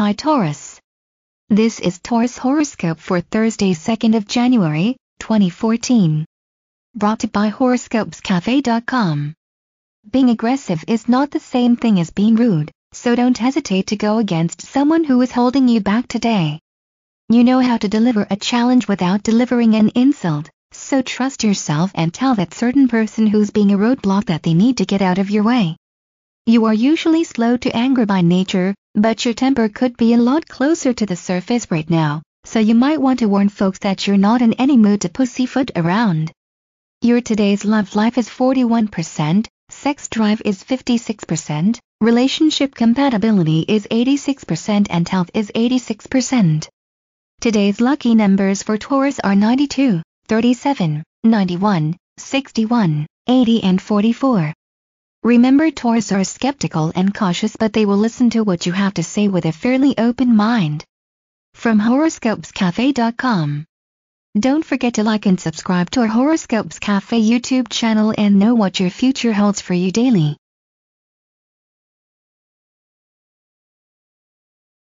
Hi Taurus. This is Taurus horoscope for Thursday 2nd of January, 2014. Brought to you by horoscopescafe.com. Being aggressive is not the same thing as being rude, so don't hesitate to go against someone who is holding you back today. You know how to deliver a challenge without delivering an insult, so trust yourself and tell that certain person who's being a roadblock that they need to get out of your way. You are usually slow to anger by nature, but your temper could be a lot closer to the surface right now, so you might want to warn folks that you're not in any mood to pussyfoot around. Your today's love life is 41%, sex drive is 56%, relationship compatibility is 86% and health is 86%. Today's lucky numbers for Taurus are 92, 37, 91, 61, 80 and 44. Remember Taurus are skeptical and cautious but they will listen to what you have to say with a fairly open mind. From horoscopescafe.com Don't forget to like and subscribe to our Horoscopes Cafe YouTube channel and know what your future holds for you daily.